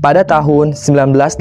Pada tahun 1982,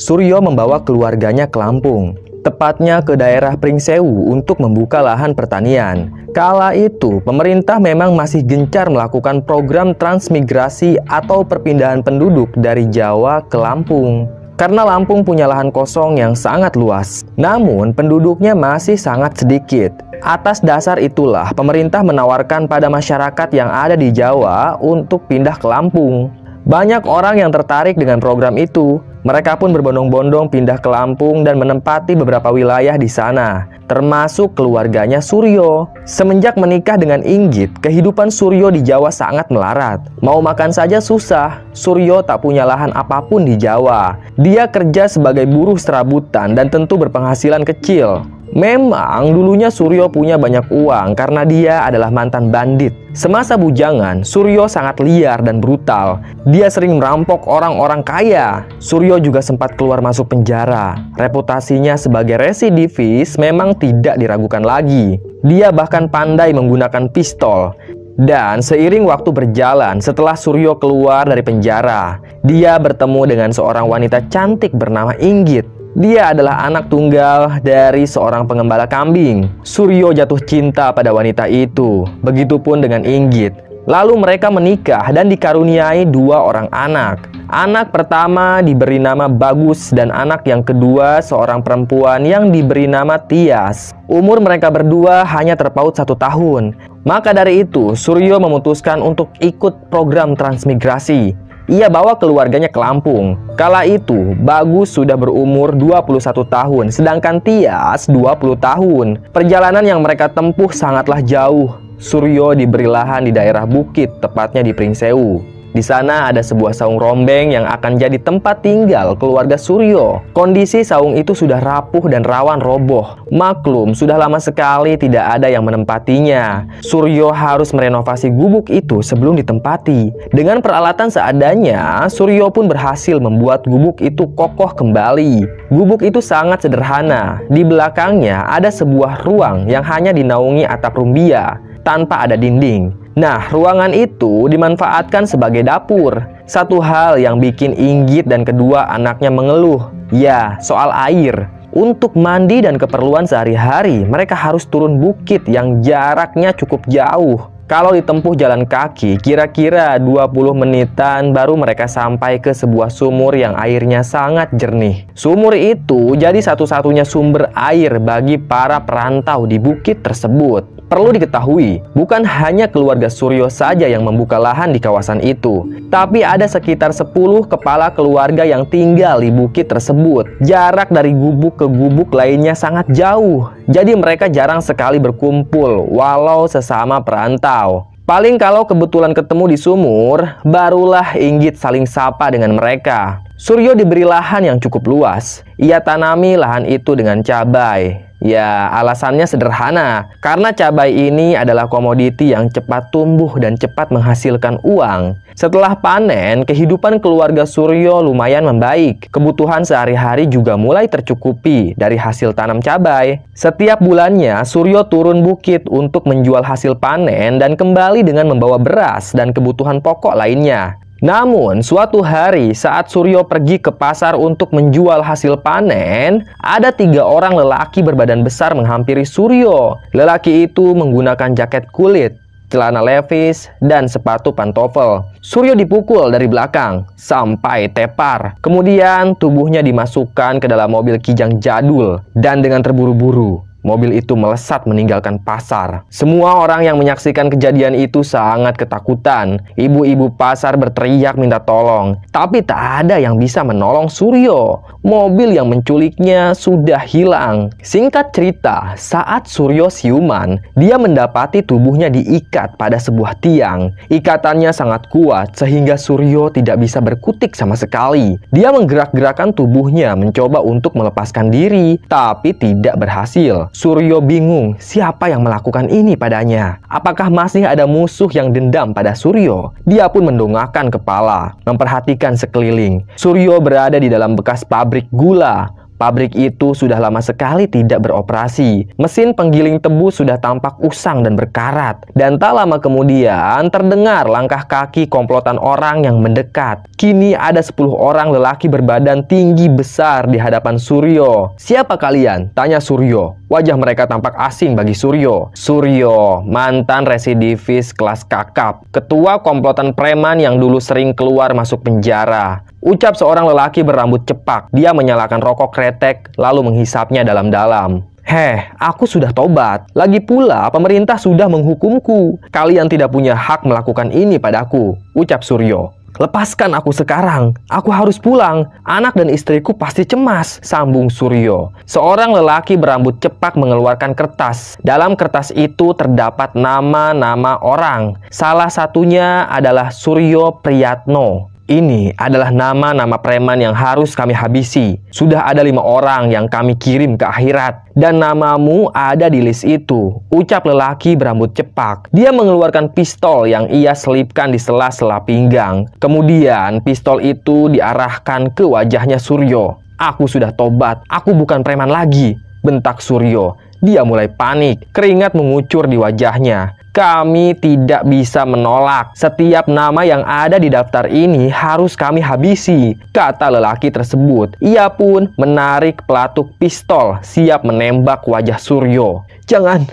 Suryo membawa keluarganya ke Lampung, tepatnya ke daerah Pringsewu untuk membuka lahan pertanian. Kala itu, pemerintah memang masih gencar melakukan program transmigrasi atau perpindahan penduduk dari Jawa ke Lampung karena Lampung punya lahan kosong yang sangat luas. Namun, penduduknya masih sangat sedikit. Atas dasar itulah, pemerintah menawarkan pada masyarakat yang ada di Jawa untuk pindah ke Lampung. Banyak orang yang tertarik dengan program itu. Mereka pun berbondong-bondong pindah ke Lampung dan menempati beberapa wilayah di sana, termasuk keluarganya Suryo. Semenjak menikah dengan Inggit, kehidupan Suryo di Jawa sangat melarat. Mau makan saja susah, Suryo tak punya lahan apapun di Jawa. Dia kerja sebagai buruh serabutan dan tentu berpenghasilan kecil. Memang dulunya Suryo punya banyak uang karena dia adalah mantan bandit. Semasa bujangan, Suryo sangat liar dan brutal. Dia sering merampok orang-orang kaya. Suryo juga sempat keluar masuk penjara. Reputasinya sebagai residivis memang tidak diragukan lagi. Dia bahkan pandai menggunakan pistol. Dan seiring waktu berjalan setelah Suryo keluar dari penjara, dia bertemu dengan seorang wanita cantik bernama Inggit. Dia adalah anak tunggal dari seorang pengembala kambing. Suryo jatuh cinta pada wanita itu, begitupun dengan Inggit. Lalu mereka menikah dan dikaruniai dua orang anak. Anak pertama diberi nama Bagus dan anak yang kedua seorang perempuan yang diberi nama Tias. Umur mereka berdua hanya terpaut satu tahun. Maka dari itu, Suryo memutuskan untuk ikut program transmigrasi. Ia bawa keluarganya ke Lampung. Kala itu, Bagus sudah berumur 21 tahun, sedangkan Tias 20 tahun. Perjalanan yang mereka tempuh sangatlah jauh. Suryo diberi lahan di daerah bukit, tepatnya di Pringsewu. Di sana ada sebuah saung rombeng yang akan jadi tempat tinggal keluarga Suryo. Kondisi saung itu sudah rapuh dan rawan roboh. Maklum, sudah lama sekali tidak ada yang menempatinya. Suryo harus merenovasi gubuk itu sebelum ditempati. Dengan peralatan seadanya, Suryo pun berhasil membuat gubuk itu kokoh kembali. Gubuk itu sangat sederhana. Di belakangnya ada sebuah ruang yang hanya dinaungi atap rumbia tanpa ada dinding. Nah, ruangan itu dimanfaatkan sebagai dapur. Satu hal yang bikin Inggit dan kedua anaknya mengeluh, ya soal air. Untuk mandi dan keperluan sehari-hari, mereka harus turun bukit yang jaraknya cukup jauh. Kalau ditempuh jalan kaki, kira-kira 20 menitan baru mereka sampai ke sebuah sumur yang airnya sangat jernih. Sumur itu jadi satu-satunya sumber air bagi para perantau di bukit tersebut. Perlu diketahui, bukan hanya keluarga Suryo saja yang membuka lahan di kawasan itu, tapi ada sekitar 10 kepala keluarga yang tinggal di bukit tersebut. Jarak dari gubuk ke gubuk lainnya sangat jauh, jadi mereka jarang sekali berkumpul walau sesama perantau. Wow, Paling kalau kebetulan ketemu di sumur, barulah Inggit saling sapa dengan mereka. Suryo diberi lahan yang cukup luas. Ia tanami lahan itu dengan cabai. Ya, alasannya sederhana. Karena cabai ini adalah komoditi yang cepat tumbuh dan cepat menghasilkan uang. Setelah panen, kehidupan keluarga Suryo lumayan membaik. Kebutuhan sehari-hari juga mulai tercukupi dari hasil tanam cabai. Setiap bulannya, Suryo turun bukit untuk menjual hasil panen dan kembali dengan membawa beras dan kebutuhan pokok lainnya. Namun, suatu hari saat Suryo pergi ke pasar untuk menjual hasil panen, ada tiga orang lelaki berbadan besar menghampiri Suryo. Lelaki itu menggunakan jaket kulit, celana levis, dan sepatu pantofel. Suryo dipukul dari belakang sampai tepar. Kemudian tubuhnya dimasukkan ke dalam mobil kijang jadul dan dengan terburu-buru Mobil itu melesat meninggalkan pasar. Semua orang yang menyaksikan kejadian itu sangat ketakutan. Ibu-ibu pasar berteriak minta tolong, tapi tak ada yang bisa menolong Suryo. Mobil yang menculiknya sudah hilang. Singkat cerita, saat Suryo siuman, dia mendapati tubuhnya diikat pada sebuah tiang. Ikatannya sangat kuat sehingga Suryo tidak bisa berkutik sama sekali. Dia menggerak-gerakkan tubuhnya mencoba untuk melepaskan diri, tapi tidak berhasil. Suryo bingung siapa yang melakukan ini padanya. Apakah masih ada musuh yang dendam pada Suryo? Dia pun mendongakkan kepala, memperhatikan sekeliling. Suryo berada di dalam bekas pabrik gula, Pabrik itu sudah lama sekali tidak beroperasi. Mesin penggiling tebu sudah tampak usang dan berkarat. Dan tak lama kemudian terdengar langkah kaki komplotan orang yang mendekat. Kini ada 10 orang lelaki berbadan tinggi besar di hadapan Suryo. Siapa kalian? Tanya Suryo. Wajah mereka tampak asing bagi Suryo. Suryo, mantan residivis kelas kakap. Ketua komplotan preman yang dulu sering keluar masuk penjara. Ucap seorang lelaki berambut cepak. Dia menyalakan rokok kretek, lalu menghisapnya dalam-dalam. Heh, aku sudah tobat. Lagi pula, pemerintah sudah menghukumku. Kalian tidak punya hak melakukan ini padaku, ucap Suryo. Lepaskan aku sekarang. Aku harus pulang. Anak dan istriku pasti cemas, sambung Suryo. Seorang lelaki berambut cepak mengeluarkan kertas. Dalam kertas itu terdapat nama-nama orang. Salah satunya adalah Suryo Priyatno. Ini adalah nama-nama preman yang harus kami habisi. Sudah ada lima orang yang kami kirim ke akhirat. Dan namamu ada di list itu. Ucap lelaki berambut cepak. Dia mengeluarkan pistol yang ia selipkan di sela-sela pinggang. Kemudian pistol itu diarahkan ke wajahnya Suryo. Aku sudah tobat. Aku bukan preman lagi. Bentak Suryo. Dia mulai panik, keringat mengucur di wajahnya kami tidak bisa menolak. Setiap nama yang ada di daftar ini harus kami habisi, kata lelaki tersebut. Ia pun menarik pelatuk pistol, siap menembak wajah Suryo. Jangan,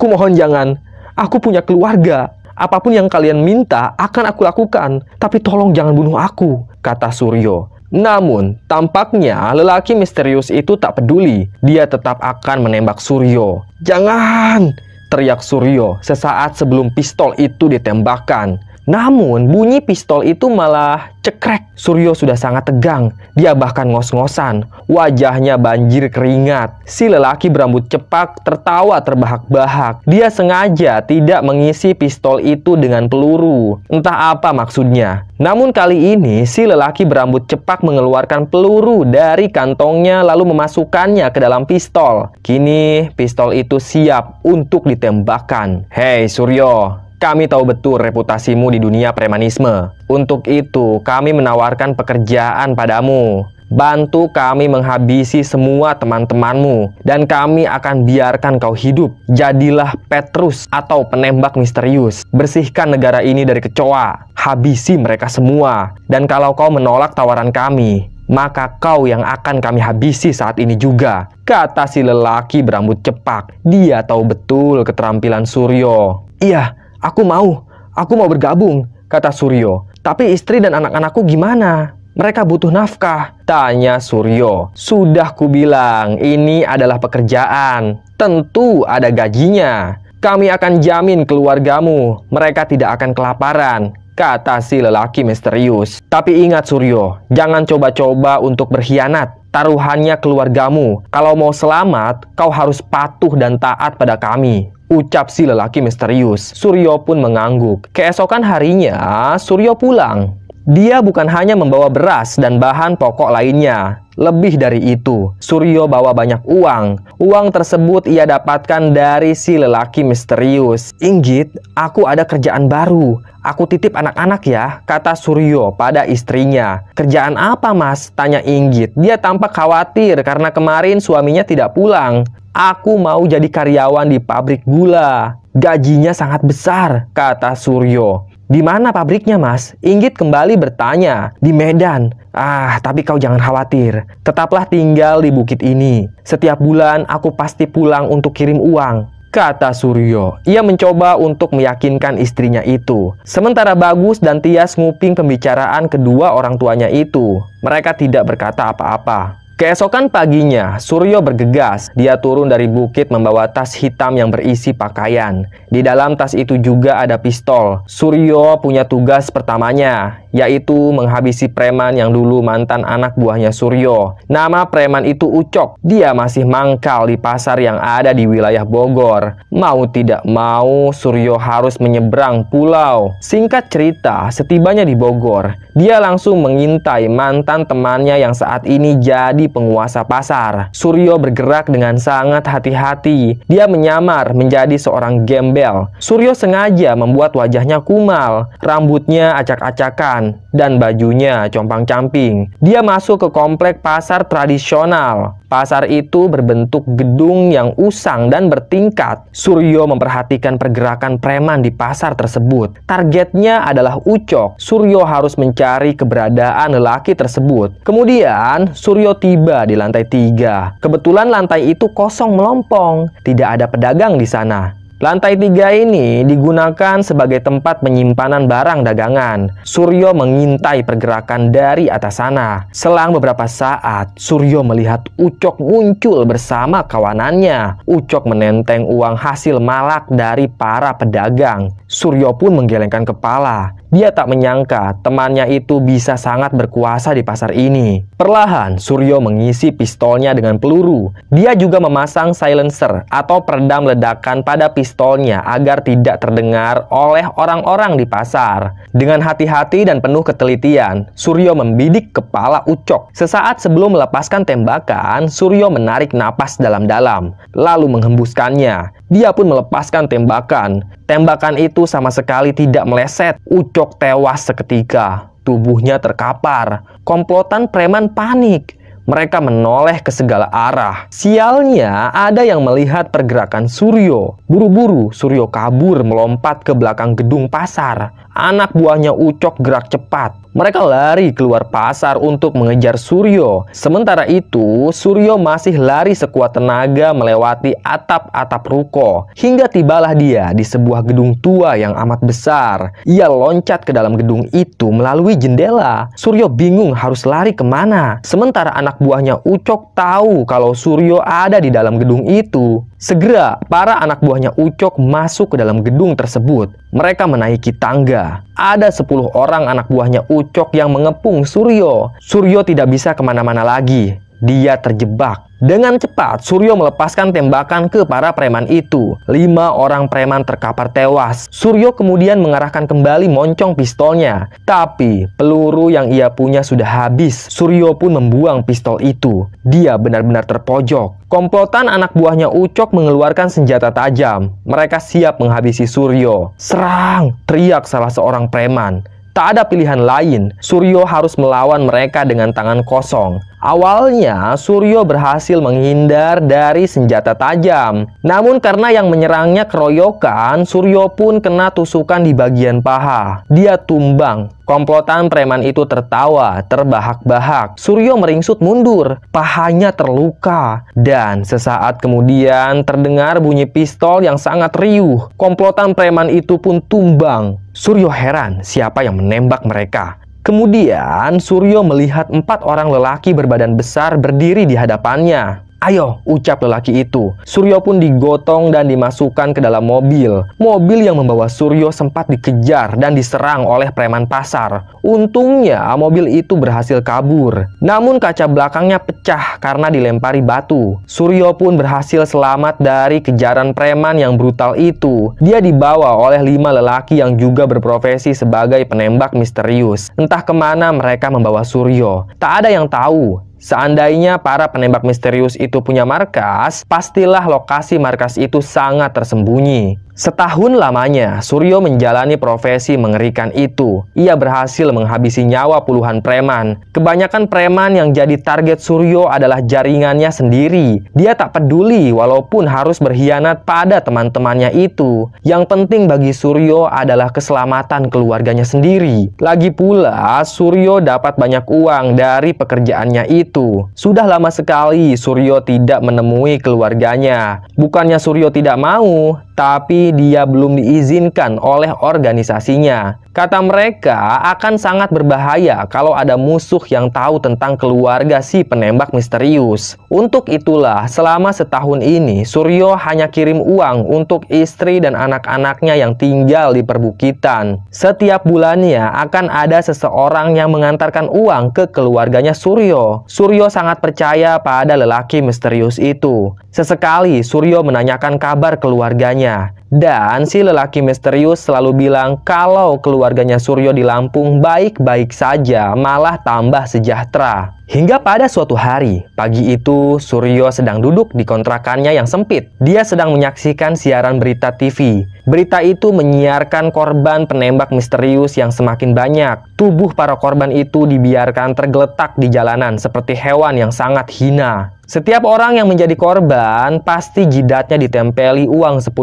kumohon jangan, aku punya keluarga. Apapun yang kalian minta akan aku lakukan, tapi tolong jangan bunuh aku, kata Suryo. Namun, tampaknya lelaki misterius itu tak peduli. Dia tetap akan menembak Suryo. Jangan! teriak Suryo sesaat sebelum pistol itu ditembakkan. Namun, bunyi pistol itu malah cekrek. Suryo sudah sangat tegang. Dia bahkan ngos-ngosan. Wajahnya banjir keringat. Si lelaki berambut cepak tertawa terbahak-bahak. Dia sengaja tidak mengisi pistol itu dengan peluru. Entah apa maksudnya. Namun kali ini, si lelaki berambut cepak mengeluarkan peluru dari kantongnya lalu memasukkannya ke dalam pistol. Kini, pistol itu siap untuk ditembakkan. Hei Suryo, kami tahu betul reputasimu di dunia premanisme. Untuk itu, kami menawarkan pekerjaan padamu. Bantu kami menghabisi semua teman-temanmu dan kami akan biarkan kau hidup. Jadilah Petrus atau penembak misterius. Bersihkan negara ini dari kecoa. Habisi mereka semua. Dan kalau kau menolak tawaran kami, maka kau yang akan kami habisi saat ini juga. Kata si lelaki berambut cepak. Dia tahu betul keterampilan Suryo. Iya, Aku mau, aku mau bergabung, kata Suryo. Tapi istri dan anak-anakku gimana? Mereka butuh nafkah, tanya Suryo. Sudah kubilang, ini adalah pekerjaan. Tentu ada gajinya. Kami akan jamin keluargamu, mereka tidak akan kelaparan, kata si lelaki misterius. Tapi ingat Suryo, jangan coba-coba untuk berkhianat. Taruhannya keluargamu. Kalau mau selamat, kau harus patuh dan taat pada kami. Ucap si lelaki misterius. Suryo pun mengangguk. Keesokan harinya, Suryo pulang. Dia bukan hanya membawa beras dan bahan pokok lainnya. Lebih dari itu, Suryo bawa banyak uang. Uang tersebut ia dapatkan dari si lelaki misterius. Inggit, aku ada kerjaan baru. Aku titip anak-anak ya, kata Suryo pada istrinya. Kerjaan apa mas? Tanya Inggit. Dia tampak khawatir karena kemarin suaminya tidak pulang. Aku mau jadi karyawan di pabrik gula. Gajinya sangat besar, kata Suryo. Di mana pabriknya, Mas? Inggit kembali bertanya. Di Medan. Ah, tapi kau jangan khawatir. Tetaplah tinggal di bukit ini. Setiap bulan aku pasti pulang untuk kirim uang. Kata Suryo, ia mencoba untuk meyakinkan istrinya itu. Sementara Bagus dan Tias nguping pembicaraan kedua orang tuanya itu. Mereka tidak berkata apa-apa. Keesokan paginya, Suryo bergegas. Dia turun dari bukit membawa tas hitam yang berisi pakaian. Di dalam tas itu juga ada pistol. Suryo punya tugas pertamanya, yaitu menghabisi preman yang dulu mantan anak buahnya Suryo. Nama preman itu Ucok. Dia masih mangkal di pasar yang ada di wilayah Bogor. Mau tidak mau, Suryo harus menyeberang pulau. Singkat cerita, setibanya di Bogor, dia langsung mengintai mantan temannya yang saat ini jadi penguasa pasar. Suryo bergerak dengan sangat hati-hati. Dia menyamar menjadi seorang gembel. Suryo sengaja membuat wajahnya kumal, rambutnya acak-acakan, pakaian dan bajunya compang-camping. Dia masuk ke komplek pasar tradisional. Pasar itu berbentuk gedung yang usang dan bertingkat. Suryo memperhatikan pergerakan preman di pasar tersebut. Targetnya adalah Ucok. Suryo harus mencari keberadaan lelaki tersebut. Kemudian, Suryo tiba di lantai tiga. Kebetulan lantai itu kosong melompong. Tidak ada pedagang di sana. Lantai tiga ini digunakan sebagai tempat penyimpanan barang dagangan. Suryo mengintai pergerakan dari atas sana. Selang beberapa saat, Suryo melihat Ucok muncul bersama kawanannya. Ucok menenteng uang hasil malak dari para pedagang. Suryo pun menggelengkan kepala. Dia tak menyangka temannya itu bisa sangat berkuasa di pasar ini. Perlahan, Suryo mengisi pistolnya dengan peluru. Dia juga memasang silencer atau peredam ledakan pada pistol pistolnya agar tidak terdengar oleh orang-orang di pasar. Dengan hati-hati dan penuh ketelitian, Suryo membidik kepala Ucok. Sesaat sebelum melepaskan tembakan, Suryo menarik napas dalam-dalam, lalu menghembuskannya. Dia pun melepaskan tembakan. Tembakan itu sama sekali tidak meleset. Ucok tewas seketika tubuhnya terkapar. Komplotan preman panik. Mereka menoleh ke segala arah. Sialnya, ada yang melihat pergerakan Suryo. Buru-buru, Suryo kabur melompat ke belakang gedung pasar. Anak buahnya Ucok gerak cepat. Mereka lari keluar pasar untuk mengejar Suryo. Sementara itu, Suryo masih lari sekuat tenaga melewati atap-atap ruko. Hingga tibalah dia di sebuah gedung tua yang amat besar. Ia loncat ke dalam gedung itu melalui jendela. Suryo bingung harus lari kemana. Sementara anak anak buahnya Ucok tahu kalau Suryo ada di dalam gedung itu. Segera, para anak buahnya Ucok masuk ke dalam gedung tersebut. Mereka menaiki tangga. Ada 10 orang anak buahnya Ucok yang mengepung Suryo. Suryo tidak bisa kemana-mana lagi dia terjebak. Dengan cepat, Suryo melepaskan tembakan ke para preman itu. Lima orang preman terkapar tewas. Suryo kemudian mengarahkan kembali moncong pistolnya. Tapi, peluru yang ia punya sudah habis. Suryo pun membuang pistol itu. Dia benar-benar terpojok. Komplotan anak buahnya Ucok mengeluarkan senjata tajam. Mereka siap menghabisi Suryo. Serang! Teriak salah seorang preman. Tak ada pilihan lain, Suryo harus melawan mereka dengan tangan kosong. Awalnya, Suryo berhasil menghindar dari senjata tajam. Namun karena yang menyerangnya keroyokan, Suryo pun kena tusukan di bagian paha. Dia tumbang. Komplotan preman itu tertawa, terbahak-bahak. Suryo meringsut mundur, pahanya terluka. Dan sesaat kemudian terdengar bunyi pistol yang sangat riuh. Komplotan preman itu pun tumbang. Suryo heran siapa yang menembak mereka. Kemudian Suryo melihat empat orang lelaki berbadan besar berdiri di hadapannya. Ayo, ucap lelaki itu. Suryo pun digotong dan dimasukkan ke dalam mobil. Mobil yang membawa Suryo sempat dikejar dan diserang oleh preman pasar. Untungnya mobil itu berhasil kabur. Namun kaca belakangnya pecah karena dilempari batu. Suryo pun berhasil selamat dari kejaran preman yang brutal itu. Dia dibawa oleh lima lelaki yang juga berprofesi sebagai penembak misterius. Entah kemana mereka membawa Suryo. Tak ada yang tahu. Seandainya para penembak misterius itu punya markas, pastilah lokasi markas itu sangat tersembunyi. Setahun lamanya, Suryo menjalani profesi mengerikan itu. Ia berhasil menghabisi nyawa puluhan preman. Kebanyakan preman yang jadi target Suryo adalah jaringannya sendiri. Dia tak peduli walaupun harus berkhianat pada teman-temannya itu. Yang penting bagi Suryo adalah keselamatan keluarganya sendiri. Lagi pula, Suryo dapat banyak uang dari pekerjaannya itu. Sudah lama sekali Suryo tidak menemui keluarganya. Bukannya Suryo tidak mau, tapi dia belum diizinkan oleh organisasinya. Kata mereka akan sangat berbahaya kalau ada musuh yang tahu tentang keluarga si penembak misterius. Untuk itulah selama setahun ini Suryo hanya kirim uang untuk istri dan anak-anaknya yang tinggal di perbukitan. Setiap bulannya akan ada seseorang yang mengantarkan uang ke keluarganya Suryo. Suryo sangat percaya pada lelaki misterius itu. Sesekali Suryo menanyakan kabar keluarganya dan si lelaki misterius selalu bilang kalau keluarga keluarganya Suryo di Lampung baik-baik saja, malah tambah sejahtera. Hingga pada suatu hari, pagi itu Suryo sedang duduk di kontrakannya yang sempit. Dia sedang menyaksikan siaran berita TV. Berita itu menyiarkan korban penembak misterius yang semakin banyak. Tubuh para korban itu dibiarkan tergeletak di jalanan seperti hewan yang sangat hina. Setiap orang yang menjadi korban pasti jidatnya ditempeli uang 10.000.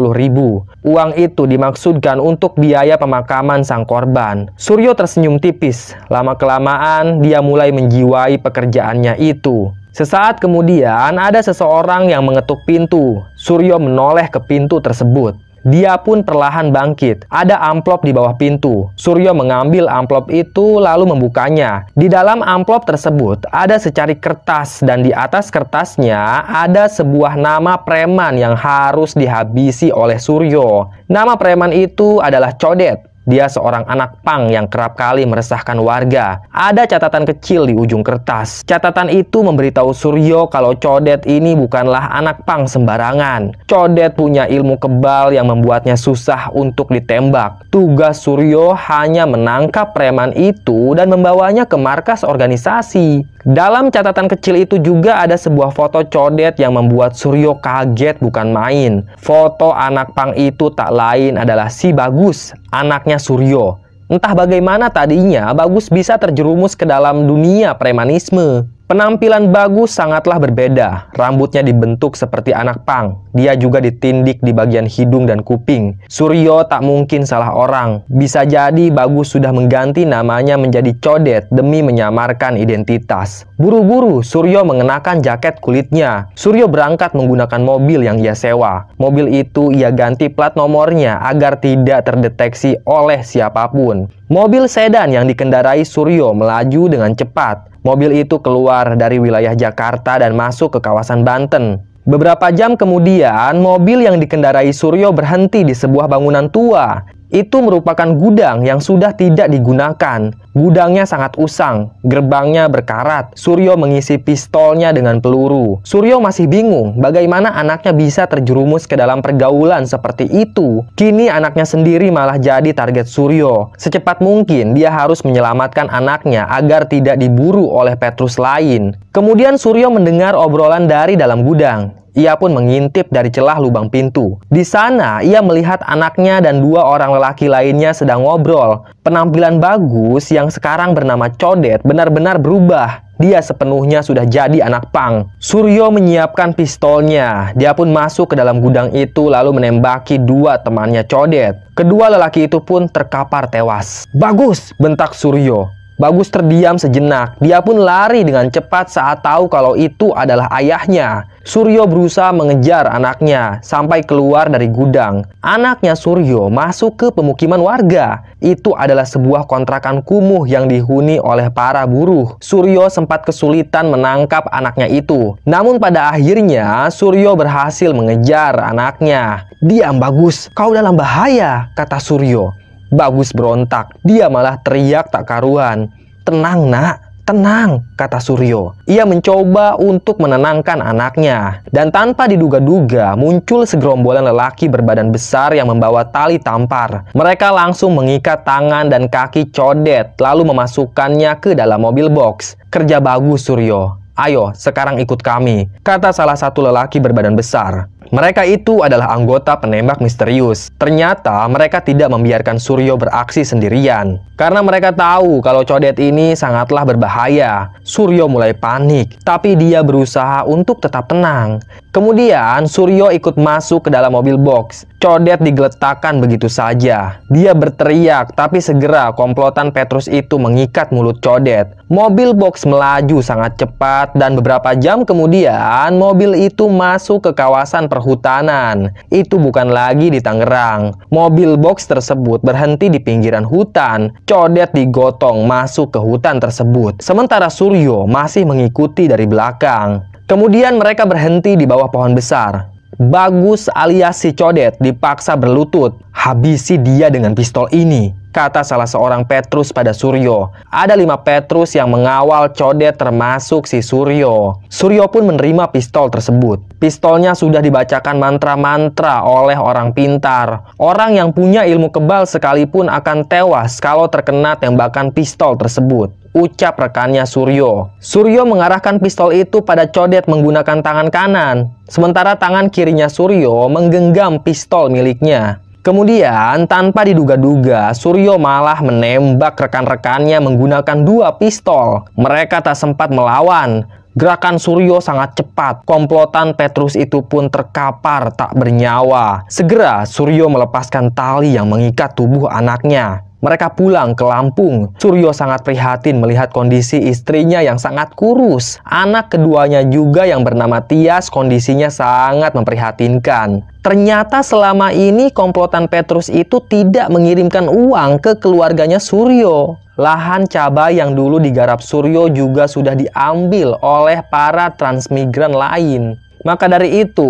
Uang itu dimaksudkan untuk biaya pemakaman sang korban. Suryo tersenyum tipis. Lama-kelamaan dia mulai menjiwai pekerjaannya itu. Sesaat kemudian ada seseorang yang mengetuk pintu. Suryo menoleh ke pintu tersebut. Dia pun perlahan bangkit. Ada amplop di bawah pintu. Suryo mengambil amplop itu lalu membukanya. Di dalam amplop tersebut ada secari kertas dan di atas kertasnya ada sebuah nama preman yang harus dihabisi oleh Suryo. Nama preman itu adalah Codet. Dia seorang anak pang yang kerap kali meresahkan warga. Ada catatan kecil di ujung kertas. Catatan itu memberitahu Suryo kalau Codet ini bukanlah anak pang sembarangan. Codet punya ilmu kebal yang membuatnya susah untuk ditembak. Tugas Suryo hanya menangkap preman itu dan membawanya ke markas organisasi. Dalam catatan kecil itu juga ada sebuah foto codet yang membuat Suryo kaget bukan main. Foto anak pang itu tak lain adalah si Bagus, anaknya Suryo. Entah bagaimana tadinya, Bagus bisa terjerumus ke dalam dunia premanisme. Penampilan bagus sangatlah berbeda. Rambutnya dibentuk seperti anak pang. Dia juga ditindik di bagian hidung dan kuping. Suryo tak mungkin salah orang. Bisa jadi Bagus sudah mengganti namanya menjadi Codet demi menyamarkan identitas. Buru-buru, Suryo mengenakan jaket kulitnya. Suryo berangkat menggunakan mobil yang ia sewa. Mobil itu ia ganti plat nomornya agar tidak terdeteksi oleh siapapun. Mobil sedan yang dikendarai Suryo melaju dengan cepat. Mobil itu keluar dari wilayah Jakarta dan masuk ke kawasan Banten. Beberapa jam kemudian, mobil yang dikendarai Suryo berhenti di sebuah bangunan tua itu merupakan gudang yang sudah tidak digunakan. Gudangnya sangat usang, gerbangnya berkarat. Suryo mengisi pistolnya dengan peluru. Suryo masih bingung bagaimana anaknya bisa terjerumus ke dalam pergaulan seperti itu. Kini anaknya sendiri malah jadi target Suryo. Secepat mungkin dia harus menyelamatkan anaknya agar tidak diburu oleh Petrus lain. Kemudian Suryo mendengar obrolan dari dalam gudang. Ia pun mengintip dari celah lubang pintu. Di sana, ia melihat anaknya dan dua orang lelaki lainnya sedang ngobrol. Penampilan bagus yang sekarang bernama Codet benar-benar berubah. Dia sepenuhnya sudah jadi anak pang. Suryo menyiapkan pistolnya. Dia pun masuk ke dalam gudang itu lalu menembaki dua temannya Codet. Kedua lelaki itu pun terkapar tewas. Bagus, bentak Suryo. Bagus terdiam sejenak. Dia pun lari dengan cepat saat tahu kalau itu adalah ayahnya. Suryo berusaha mengejar anaknya sampai keluar dari gudang. Anaknya Suryo masuk ke pemukiman warga. Itu adalah sebuah kontrakan kumuh yang dihuni oleh para buruh. Suryo sempat kesulitan menangkap anaknya itu. Namun pada akhirnya Suryo berhasil mengejar anaknya. Diam bagus, kau dalam bahaya, kata Suryo. Bagus berontak, dia malah teriak tak karuan. Tenang nak, Tenang, kata Suryo. Ia mencoba untuk menenangkan anaknya. Dan tanpa diduga-duga, muncul segerombolan lelaki berbadan besar yang membawa tali tampar. Mereka langsung mengikat tangan dan kaki codet, lalu memasukkannya ke dalam mobil box. Kerja bagus, Suryo. Ayo, sekarang ikut kami, kata salah satu lelaki berbadan besar. Mereka itu adalah anggota penembak misterius. Ternyata mereka tidak membiarkan Suryo beraksi sendirian. Karena mereka tahu kalau codet ini sangatlah berbahaya. Suryo mulai panik, tapi dia berusaha untuk tetap tenang. Kemudian Suryo ikut masuk ke dalam mobil box. Codet digeletakkan begitu saja. Dia berteriak tapi segera komplotan Petrus itu mengikat mulut Codet. Mobil box melaju sangat cepat dan beberapa jam kemudian mobil itu masuk ke kawasan perhutanan. Itu bukan lagi di Tangerang. Mobil box tersebut berhenti di pinggiran hutan. Codet digotong masuk ke hutan tersebut. Sementara Suryo masih mengikuti dari belakang. Kemudian mereka berhenti di bawah pohon besar. Bagus alias si codet dipaksa berlutut. Habisi dia dengan pistol ini, kata salah seorang Petrus pada Suryo. Ada lima Petrus yang mengawal codet termasuk si Suryo. Suryo pun menerima pistol tersebut. Pistolnya sudah dibacakan mantra-mantra oleh orang pintar. Orang yang punya ilmu kebal sekalipun akan tewas kalau terkena tembakan pistol tersebut ucap rekannya Suryo. Suryo mengarahkan pistol itu pada Codet menggunakan tangan kanan, sementara tangan kirinya Suryo menggenggam pistol miliknya. Kemudian, tanpa diduga-duga, Suryo malah menembak rekan-rekannya menggunakan dua pistol. Mereka tak sempat melawan. Gerakan Suryo sangat cepat. Komplotan Petrus itu pun terkapar tak bernyawa. Segera, Suryo melepaskan tali yang mengikat tubuh anaknya. Mereka pulang ke Lampung. Suryo sangat prihatin melihat kondisi istrinya yang sangat kurus. Anak keduanya juga yang bernama Tias kondisinya sangat memprihatinkan. Ternyata selama ini komplotan Petrus itu tidak mengirimkan uang ke keluarganya Suryo. Lahan cabai yang dulu digarap Suryo juga sudah diambil oleh para transmigran lain. Maka dari itu,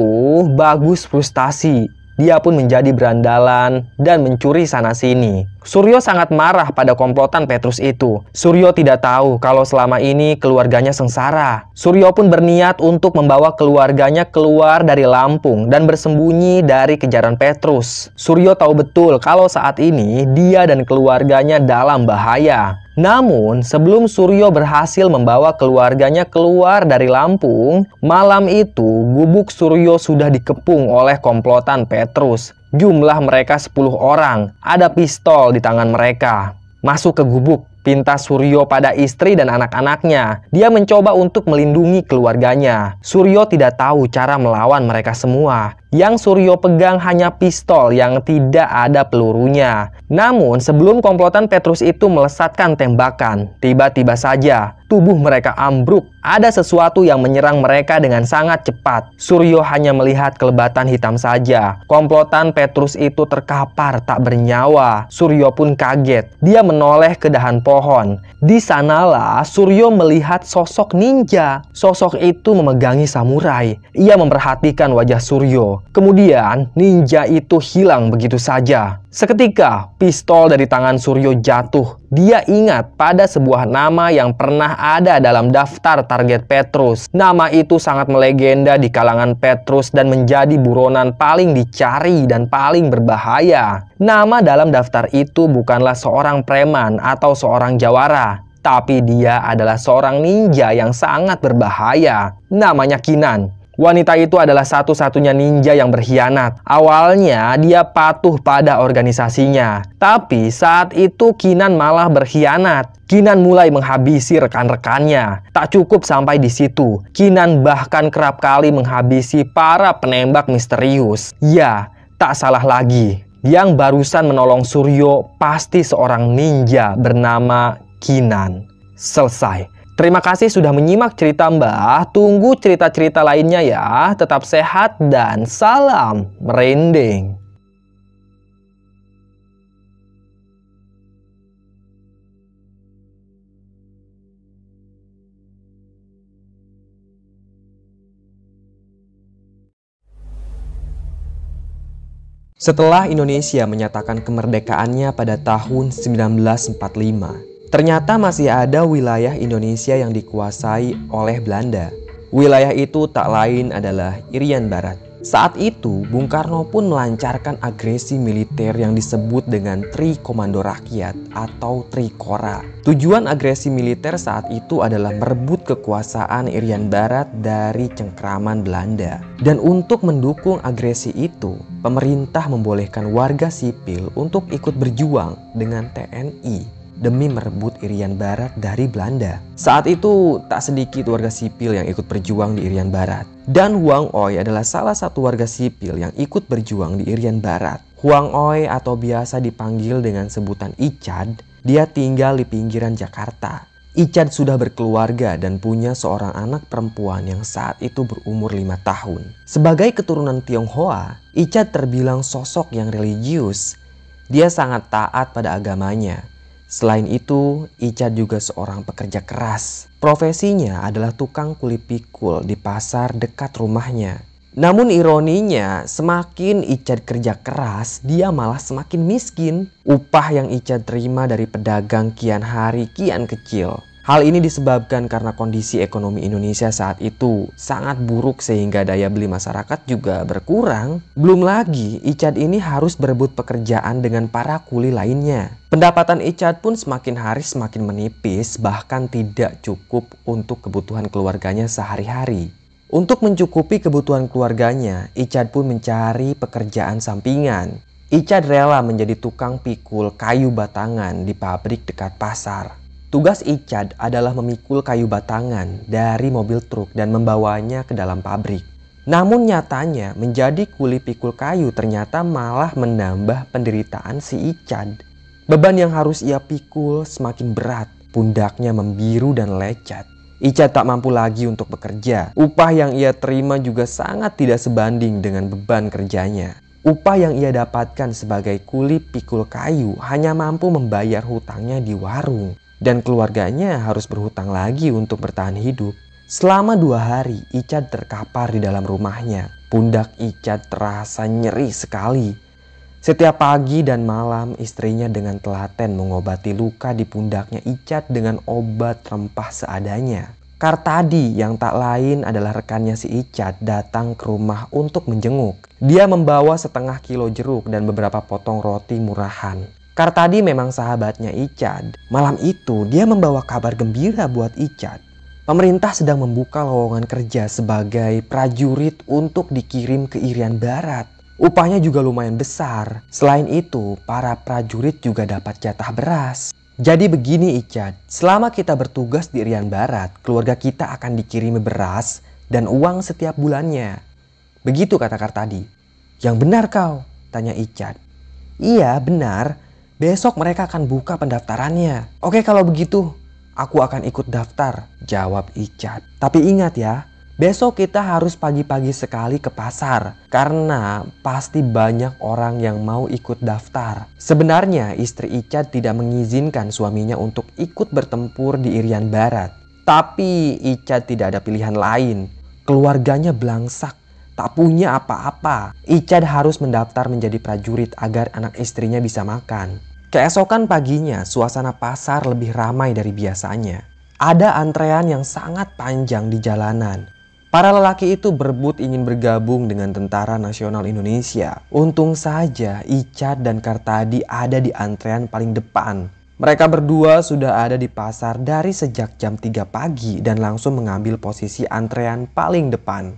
bagus frustasi dia pun menjadi berandalan dan mencuri sana-sini. Suryo sangat marah pada komplotan Petrus itu. Suryo tidak tahu kalau selama ini keluarganya sengsara. Suryo pun berniat untuk membawa keluarganya keluar dari Lampung dan bersembunyi dari kejaran Petrus. Suryo tahu betul kalau saat ini dia dan keluarganya dalam bahaya. Namun, sebelum Suryo berhasil membawa keluarganya keluar dari Lampung, malam itu gubuk Suryo sudah dikepung oleh komplotan Petrus. Jumlah mereka 10 orang, ada pistol di tangan mereka. Masuk ke gubuk, pinta Suryo pada istri dan anak-anaknya. Dia mencoba untuk melindungi keluarganya. Suryo tidak tahu cara melawan mereka semua. Yang Suryo pegang hanya pistol yang tidak ada pelurunya. Namun sebelum komplotan Petrus itu melesatkan tembakan, tiba-tiba saja tubuh mereka ambruk. Ada sesuatu yang menyerang mereka dengan sangat cepat. Suryo hanya melihat kelebatan hitam saja. Komplotan Petrus itu terkapar tak bernyawa. Suryo pun kaget. Dia menoleh ke dahan pohon. Di sanalah Suryo melihat sosok ninja. Sosok itu memegangi samurai. Ia memperhatikan wajah Suryo. Kemudian, ninja itu hilang begitu saja. Seketika, pistol dari tangan Suryo jatuh. Dia ingat pada sebuah nama yang pernah ada dalam daftar target Petrus. Nama itu sangat melegenda di kalangan Petrus dan menjadi buronan paling dicari dan paling berbahaya. Nama dalam daftar itu bukanlah seorang preman atau seorang jawara, tapi dia adalah seorang ninja yang sangat berbahaya. Namanya Kinan. Wanita itu adalah satu-satunya ninja yang berkhianat. Awalnya dia patuh pada organisasinya, tapi saat itu Kinan malah berkhianat. Kinan mulai menghabisi rekan-rekannya. Tak cukup sampai di situ, Kinan bahkan kerap kali menghabisi para penembak misterius. Ya, tak salah lagi. Yang barusan menolong Suryo pasti seorang ninja bernama Kinan. Selesai. Terima kasih sudah menyimak cerita Mbah. Tunggu cerita-cerita lainnya ya. Tetap sehat dan salam merinding. Setelah Indonesia menyatakan kemerdekaannya pada tahun 1945, Ternyata masih ada wilayah Indonesia yang dikuasai oleh Belanda. Wilayah itu tak lain adalah Irian Barat. Saat itu, Bung Karno pun melancarkan agresi militer yang disebut dengan Trikomando Rakyat atau Trikora. Tujuan agresi militer saat itu adalah merebut kekuasaan Irian Barat dari cengkraman Belanda. Dan untuk mendukung agresi itu, pemerintah membolehkan warga sipil untuk ikut berjuang dengan TNI demi merebut Irian Barat dari Belanda. Saat itu, tak sedikit warga sipil yang ikut berjuang di Irian Barat. Dan Huang Oi adalah salah satu warga sipil yang ikut berjuang di Irian Barat. Huang Oi atau biasa dipanggil dengan sebutan Icad, dia tinggal di pinggiran Jakarta. Icad sudah berkeluarga dan punya seorang anak perempuan yang saat itu berumur lima tahun. Sebagai keturunan Tionghoa, Icad terbilang sosok yang religius. Dia sangat taat pada agamanya Selain itu, Ica juga seorang pekerja keras. Profesinya adalah tukang kulit pikul di pasar dekat rumahnya. Namun ironinya, semakin Ica kerja keras, dia malah semakin miskin. Upah yang Ica terima dari pedagang kian hari kian kecil. Hal ini disebabkan karena kondisi ekonomi Indonesia saat itu sangat buruk sehingga daya beli masyarakat juga berkurang. Belum lagi, Icat ini harus berebut pekerjaan dengan para kuli lainnya. Pendapatan Icat pun semakin hari semakin menipis bahkan tidak cukup untuk kebutuhan keluarganya sehari-hari. Untuk mencukupi kebutuhan keluarganya, Icat pun mencari pekerjaan sampingan. Icat rela menjadi tukang pikul kayu batangan di pabrik dekat pasar. Tugas Icad adalah memikul kayu batangan dari mobil truk dan membawanya ke dalam pabrik. Namun nyatanya menjadi kuli pikul kayu ternyata malah menambah penderitaan si Icad. Beban yang harus ia pikul semakin berat, pundaknya membiru dan lecet. Icad tak mampu lagi untuk bekerja. Upah yang ia terima juga sangat tidak sebanding dengan beban kerjanya. Upah yang ia dapatkan sebagai kuli pikul kayu hanya mampu membayar hutangnya di warung. Dan keluarganya harus berhutang lagi untuk bertahan hidup. Selama dua hari, Icat terkapar di dalam rumahnya. Pundak Icat terasa nyeri sekali. Setiap pagi dan malam, istrinya dengan telaten mengobati luka di pundaknya Icat dengan obat rempah seadanya. Kartadi yang tak lain adalah rekannya si Icat datang ke rumah untuk menjenguk. Dia membawa setengah kilo jeruk dan beberapa potong roti murahan. Kartadi memang sahabatnya Icad. Malam itu dia membawa kabar gembira buat Icad. Pemerintah sedang membuka lowongan kerja sebagai prajurit untuk dikirim ke Irian Barat. Upahnya juga lumayan besar. Selain itu, para prajurit juga dapat jatah beras. Jadi begini Icad, selama kita bertugas di Irian Barat, keluarga kita akan dikirimi beras dan uang setiap bulannya. Begitu kata Kartadi. Yang benar kau, tanya Icad. Iya benar, Besok mereka akan buka pendaftarannya. Oke kalau begitu, aku akan ikut daftar, jawab Icat. Tapi ingat ya, besok kita harus pagi-pagi sekali ke pasar. Karena pasti banyak orang yang mau ikut daftar. Sebenarnya istri Icat tidak mengizinkan suaminya untuk ikut bertempur di Irian Barat. Tapi Icat tidak ada pilihan lain. Keluarganya belangsak tak punya apa-apa. Icad harus mendaftar menjadi prajurit agar anak istrinya bisa makan. Keesokan paginya, suasana pasar lebih ramai dari biasanya. Ada antrean yang sangat panjang di jalanan. Para lelaki itu berebut ingin bergabung dengan Tentara Nasional Indonesia. Untung saja Icat dan Kartadi ada di antrean paling depan. Mereka berdua sudah ada di pasar dari sejak jam 3 pagi dan langsung mengambil posisi antrean paling depan.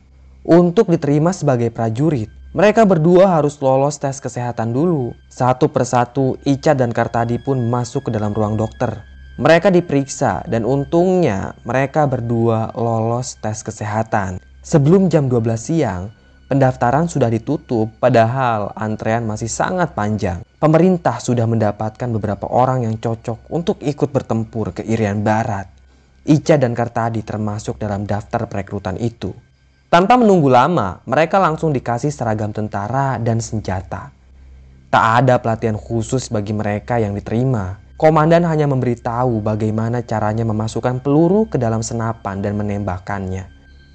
Untuk diterima sebagai prajurit, mereka berdua harus lolos tes kesehatan dulu. Satu persatu, Ica dan Kartadi pun masuk ke dalam ruang dokter. Mereka diperiksa dan untungnya mereka berdua lolos tes kesehatan. Sebelum jam 12 siang, pendaftaran sudah ditutup padahal antrean masih sangat panjang. Pemerintah sudah mendapatkan beberapa orang yang cocok untuk ikut bertempur ke Irian Barat. Ica dan Kartadi termasuk dalam daftar perekrutan itu. Tanpa menunggu lama, mereka langsung dikasih seragam tentara dan senjata. Tak ada pelatihan khusus bagi mereka yang diterima. Komandan hanya memberitahu bagaimana caranya memasukkan peluru ke dalam senapan dan menembakkannya.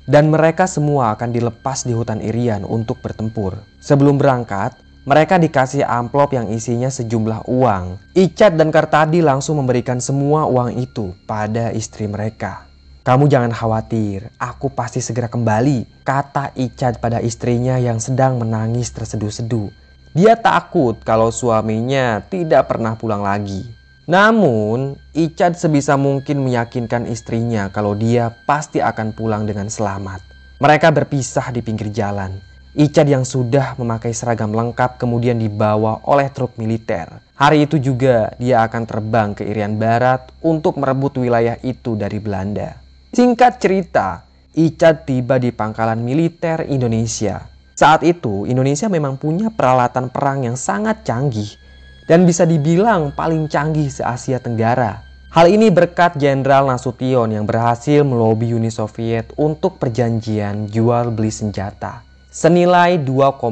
Dan mereka semua akan dilepas di hutan Irian untuk bertempur. Sebelum berangkat, mereka dikasih amplop yang isinya sejumlah uang. Icat dan Kartadi langsung memberikan semua uang itu pada istri mereka. Kamu jangan khawatir, aku pasti segera kembali, kata Icat pada istrinya yang sedang menangis terseduh-seduh. Dia takut kalau suaminya tidak pernah pulang lagi. Namun, Icat sebisa mungkin meyakinkan istrinya kalau dia pasti akan pulang dengan selamat. Mereka berpisah di pinggir jalan. Icat yang sudah memakai seragam lengkap kemudian dibawa oleh truk militer. Hari itu juga dia akan terbang ke Irian Barat untuk merebut wilayah itu dari Belanda. Singkat cerita, Ica tiba di pangkalan militer Indonesia. Saat itu, Indonesia memang punya peralatan perang yang sangat canggih dan bisa dibilang paling canggih se-Asia Tenggara. Hal ini berkat Jenderal Nasution yang berhasil melobi Uni Soviet untuk perjanjian jual beli senjata senilai 2,5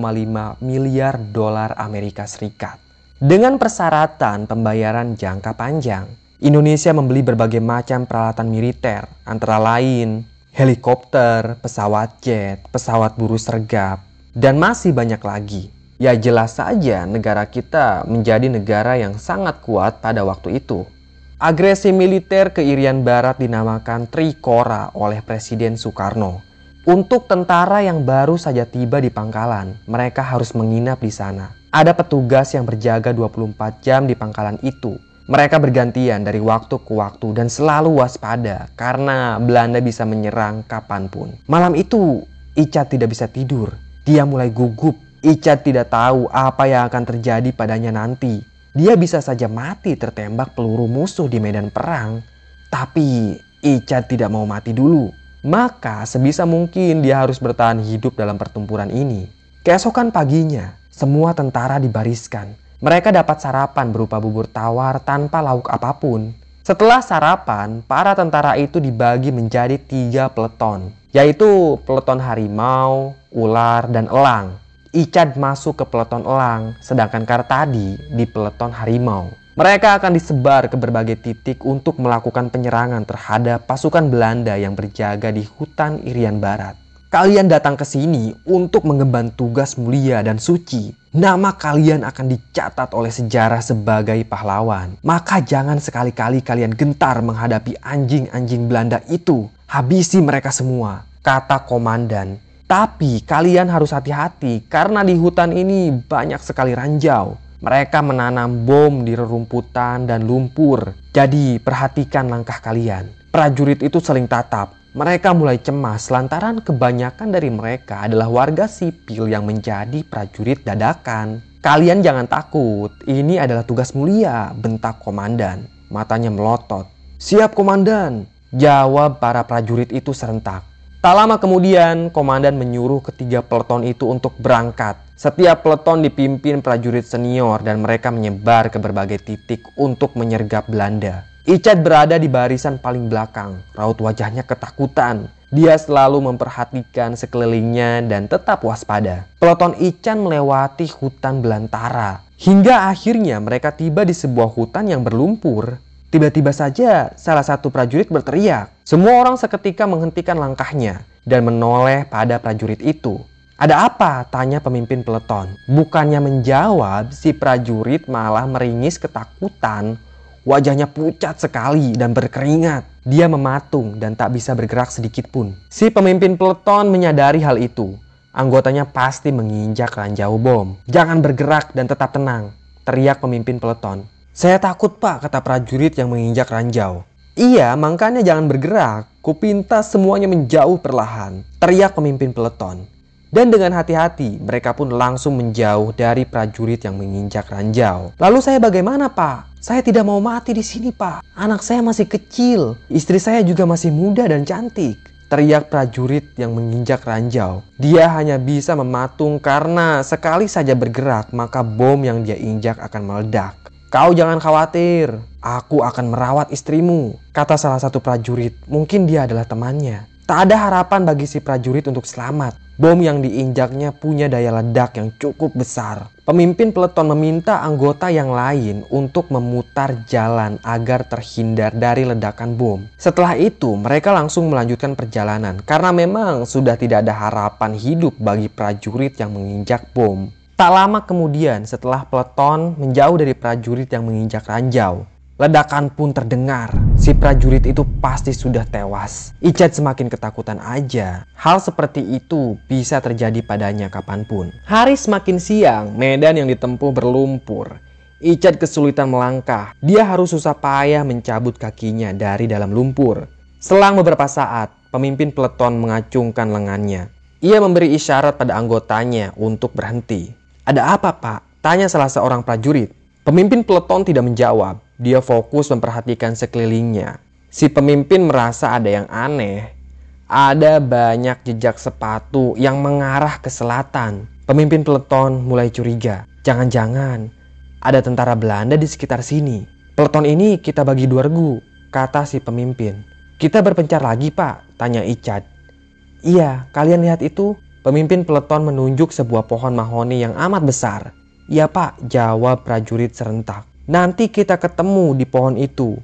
miliar dolar Amerika Serikat dengan persyaratan pembayaran jangka panjang. Indonesia membeli berbagai macam peralatan militer, antara lain helikopter, pesawat jet, pesawat buru sergap, dan masih banyak lagi. Ya jelas saja negara kita menjadi negara yang sangat kuat pada waktu itu. Agresi militer ke Irian Barat dinamakan Trikora oleh Presiden Soekarno. Untuk tentara yang baru saja tiba di pangkalan, mereka harus menginap di sana. Ada petugas yang berjaga 24 jam di pangkalan itu mereka bergantian dari waktu ke waktu dan selalu waspada karena Belanda bisa menyerang kapanpun. Malam itu, Ica tidak bisa tidur. Dia mulai gugup. Ica tidak tahu apa yang akan terjadi padanya nanti. Dia bisa saja mati tertembak peluru musuh di medan perang. Tapi Ica tidak mau mati dulu. Maka sebisa mungkin dia harus bertahan hidup dalam pertempuran ini. Keesokan paginya, semua tentara dibariskan. Mereka dapat sarapan berupa bubur tawar tanpa lauk apapun. Setelah sarapan, para tentara itu dibagi menjadi tiga peleton, yaitu peleton harimau, ular, dan elang. Icad masuk ke peleton elang, sedangkan Kartadi di peleton harimau. Mereka akan disebar ke berbagai titik untuk melakukan penyerangan terhadap pasukan Belanda yang berjaga di hutan Irian Barat. Kalian datang ke sini untuk mengemban tugas mulia dan suci. Nama kalian akan dicatat oleh sejarah sebagai pahlawan. Maka jangan sekali-kali kalian gentar menghadapi anjing-anjing Belanda itu. Habisi mereka semua, kata komandan. Tapi kalian harus hati-hati karena di hutan ini banyak sekali ranjau. Mereka menanam bom di rerumputan dan lumpur. Jadi perhatikan langkah kalian. Prajurit itu seling tatap mereka mulai cemas lantaran kebanyakan dari mereka adalah warga sipil yang menjadi prajurit dadakan. Kalian jangan takut, ini adalah tugas mulia, bentak komandan. Matanya melotot. Siap komandan, jawab para prajurit itu serentak. Tak lama kemudian, komandan menyuruh ketiga peleton itu untuk berangkat. Setiap peleton dipimpin prajurit senior dan mereka menyebar ke berbagai titik untuk menyergap Belanda. Icat berada di barisan paling belakang, raut wajahnya ketakutan. Dia selalu memperhatikan sekelilingnya dan tetap waspada. Peloton Ican melewati hutan belantara. Hingga akhirnya mereka tiba di sebuah hutan yang berlumpur. Tiba-tiba saja salah satu prajurit berteriak. Semua orang seketika menghentikan langkahnya dan menoleh pada prajurit itu. Ada apa? Tanya pemimpin peleton. Bukannya menjawab, si prajurit malah meringis ketakutan Wajahnya pucat sekali dan berkeringat. Dia mematung dan tak bisa bergerak sedikit pun. Si pemimpin peleton menyadari hal itu. Anggotanya pasti menginjak ranjau bom. Jangan bergerak dan tetap tenang, teriak pemimpin peleton. Saya takut pak, kata prajurit yang menginjak ranjau. Iya, makanya jangan bergerak. Kupinta semuanya menjauh perlahan, teriak pemimpin peleton. Dan dengan hati-hati, mereka pun langsung menjauh dari prajurit yang menginjak ranjau. Lalu saya bagaimana, Pak? Saya tidak mau mati di sini, Pak. Anak saya masih kecil, istri saya juga masih muda dan cantik. Teriak prajurit yang menginjak ranjau. Dia hanya bisa mematung karena sekali saja bergerak, maka bom yang dia injak akan meledak. Kau jangan khawatir, aku akan merawat istrimu, kata salah satu prajurit. Mungkin dia adalah temannya. Tak ada harapan bagi si prajurit untuk selamat. Bom yang diinjaknya punya daya ledak yang cukup besar. Pemimpin peleton meminta anggota yang lain untuk memutar jalan agar terhindar dari ledakan bom. Setelah itu, mereka langsung melanjutkan perjalanan karena memang sudah tidak ada harapan hidup bagi prajurit yang menginjak bom. Tak lama kemudian, setelah peleton menjauh dari prajurit yang menginjak ranjau, ledakan pun terdengar si prajurit itu pasti sudah tewas. Icat semakin ketakutan aja. Hal seperti itu bisa terjadi padanya kapanpun. Hari semakin siang, medan yang ditempuh berlumpur. Icat kesulitan melangkah. Dia harus susah payah mencabut kakinya dari dalam lumpur. Selang beberapa saat, pemimpin peleton mengacungkan lengannya. Ia memberi isyarat pada anggotanya untuk berhenti. Ada apa pak? Tanya salah seorang prajurit. Pemimpin peleton tidak menjawab, dia fokus memperhatikan sekelilingnya. Si pemimpin merasa ada yang aneh. Ada banyak jejak sepatu yang mengarah ke selatan. Pemimpin peleton mulai curiga. Jangan-jangan ada tentara Belanda di sekitar sini. Peleton ini kita bagi dua regu, kata si pemimpin. Kita berpencar lagi pak, tanya Icat. Iya, kalian lihat itu? Pemimpin peleton menunjuk sebuah pohon mahoni yang amat besar. Iya pak, jawab prajurit serentak. Nanti kita ketemu di pohon itu.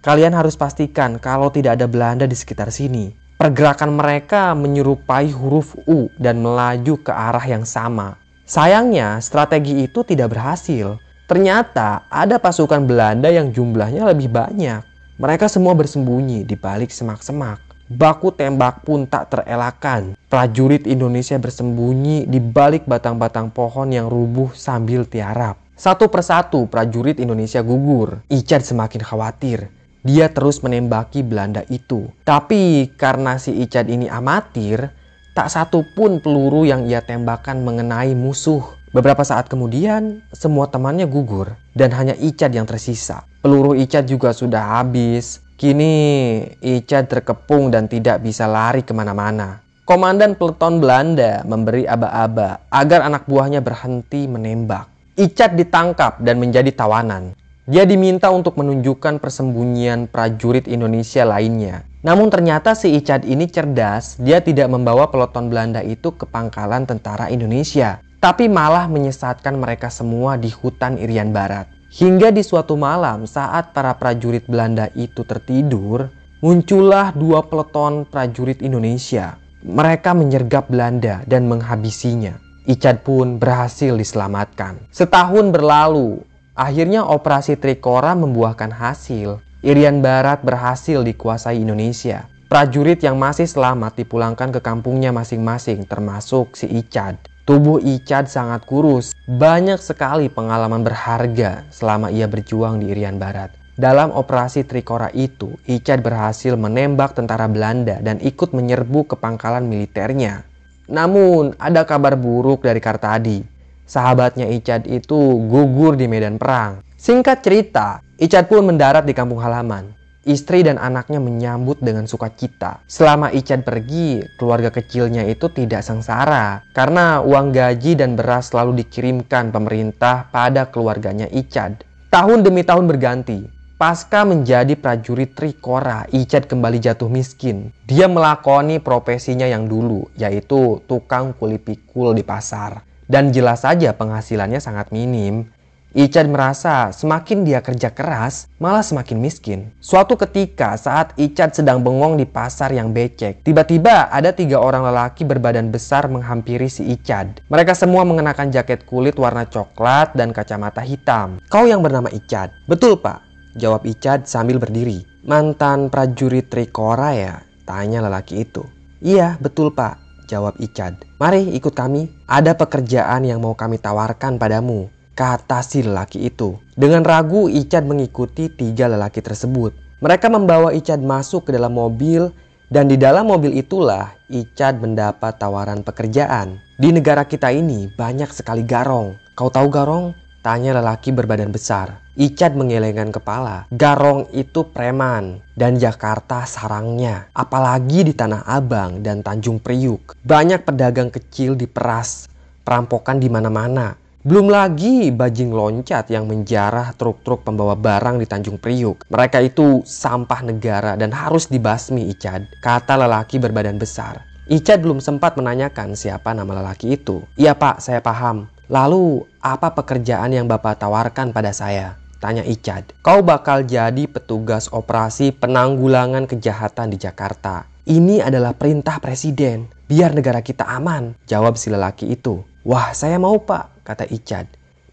Kalian harus pastikan kalau tidak ada Belanda di sekitar sini. Pergerakan mereka menyerupai huruf U dan melaju ke arah yang sama. Sayangnya, strategi itu tidak berhasil. Ternyata ada pasukan Belanda yang jumlahnya lebih banyak. Mereka semua bersembunyi di balik semak-semak. Baku tembak pun tak terelakkan. Prajurit Indonesia bersembunyi di balik batang-batang pohon yang rubuh sambil tiarap. Satu persatu prajurit Indonesia gugur. Icat semakin khawatir. Dia terus menembaki Belanda itu. Tapi karena si Icat ini amatir, tak satu pun peluru yang ia tembakan mengenai musuh. Beberapa saat kemudian, semua temannya gugur dan hanya Icat yang tersisa. Peluru Icat juga sudah habis, Kini Ica terkepung dan tidak bisa lari kemana-mana. Komandan peleton Belanda memberi aba-aba agar anak buahnya berhenti menembak. Icat ditangkap dan menjadi tawanan. Dia diminta untuk menunjukkan persembunyian prajurit Indonesia lainnya. Namun ternyata si Icat ini cerdas, dia tidak membawa peloton Belanda itu ke pangkalan tentara Indonesia. Tapi malah menyesatkan mereka semua di hutan Irian Barat. Hingga di suatu malam saat para prajurit Belanda itu tertidur, muncullah dua peleton prajurit Indonesia. Mereka menyergap Belanda dan menghabisinya. Icad pun berhasil diselamatkan. Setahun berlalu, akhirnya operasi Trikora membuahkan hasil. Irian Barat berhasil dikuasai Indonesia. Prajurit yang masih selamat dipulangkan ke kampungnya masing-masing termasuk si Icad. Tubuh Icat sangat kurus. Banyak sekali pengalaman berharga selama ia berjuang di Irian Barat. Dalam operasi Trikora itu, Icat berhasil menembak tentara Belanda dan ikut menyerbu ke pangkalan militernya. Namun, ada kabar buruk dari Kartadi. Sahabatnya Icat itu gugur di medan perang. Singkat cerita, Icat pun mendarat di kampung halaman. Istri dan anaknya menyambut dengan sukacita. Selama Ican pergi, keluarga kecilnya itu tidak sengsara karena uang gaji dan beras selalu dikirimkan pemerintah pada keluarganya Ican. Tahun demi tahun berganti, Pasca menjadi prajurit Trikora, Icat kembali jatuh miskin. Dia melakoni profesinya yang dulu, yaitu tukang kulipikul di pasar. Dan jelas saja penghasilannya sangat minim. Ichan merasa semakin dia kerja keras, malah semakin miskin. Suatu ketika saat Ichan sedang bengong di pasar yang becek, tiba-tiba ada tiga orang lelaki berbadan besar menghampiri si Ichan. Mereka semua mengenakan jaket kulit warna coklat dan kacamata hitam. Kau yang bernama Ichan? Betul pak, jawab Ichan sambil berdiri. Mantan prajurit Trikora ya? Tanya lelaki itu. Iya, betul pak, jawab Ichan. Mari ikut kami, ada pekerjaan yang mau kami tawarkan padamu kata si lelaki itu. Dengan ragu, Ichad mengikuti tiga lelaki tersebut. Mereka membawa Ichad masuk ke dalam mobil dan di dalam mobil itulah Ichad mendapat tawaran pekerjaan. Di negara kita ini banyak sekali garong. Kau tahu garong? Tanya lelaki berbadan besar. Ichad menggelengkan kepala. Garong itu preman dan Jakarta sarangnya. Apalagi di Tanah Abang dan Tanjung Priuk. Banyak pedagang kecil diperas. Perampokan di mana-mana belum lagi bajing loncat yang menjarah truk-truk pembawa barang di Tanjung Priuk. Mereka itu sampah negara dan harus dibasmi Icad, kata lelaki berbadan besar. Icad belum sempat menanyakan siapa nama lelaki itu. Iya pak, saya paham. Lalu, apa pekerjaan yang bapak tawarkan pada saya? Tanya Icad. Kau bakal jadi petugas operasi penanggulangan kejahatan di Jakarta. Ini adalah perintah presiden. Biar negara kita aman, jawab si lelaki itu. Wah saya mau pak, kata Ichad.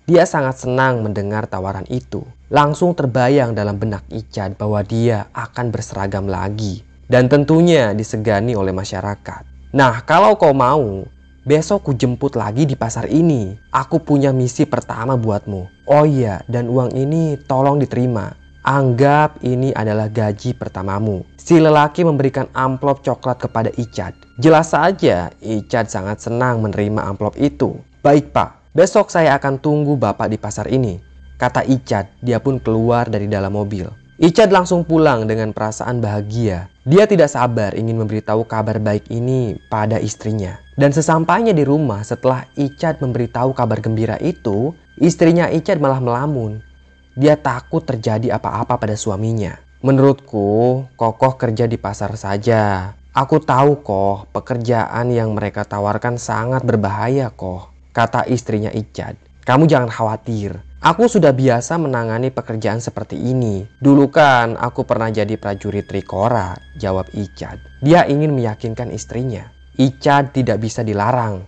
Dia sangat senang mendengar tawaran itu. Langsung terbayang dalam benak Ichad bahwa dia akan berseragam lagi. Dan tentunya disegani oleh masyarakat. Nah kalau kau mau, Besok ku jemput lagi di pasar ini. Aku punya misi pertama buatmu. Oh iya, dan uang ini tolong diterima. Anggap ini adalah gaji pertamamu. Si lelaki memberikan amplop coklat kepada Icat. Jelas saja Icat sangat senang menerima amplop itu. Baik pak, besok saya akan tunggu bapak di pasar ini. Kata Icat, dia pun keluar dari dalam mobil. Icat langsung pulang dengan perasaan bahagia. Dia tidak sabar ingin memberitahu kabar baik ini pada istrinya. Dan sesampainya di rumah setelah Icat memberitahu kabar gembira itu, istrinya Icat malah melamun. Dia takut terjadi apa-apa pada suaminya. Menurutku, Kokoh kerja di pasar saja. Aku tahu kok, pekerjaan yang mereka tawarkan sangat berbahaya kok, kata istrinya Ijad. Kamu jangan khawatir, Aku sudah biasa menangani pekerjaan seperti ini. Dulu kan aku pernah jadi prajurit Trikora, jawab Ijad. Dia ingin meyakinkan istrinya. Ijad tidak bisa dilarang.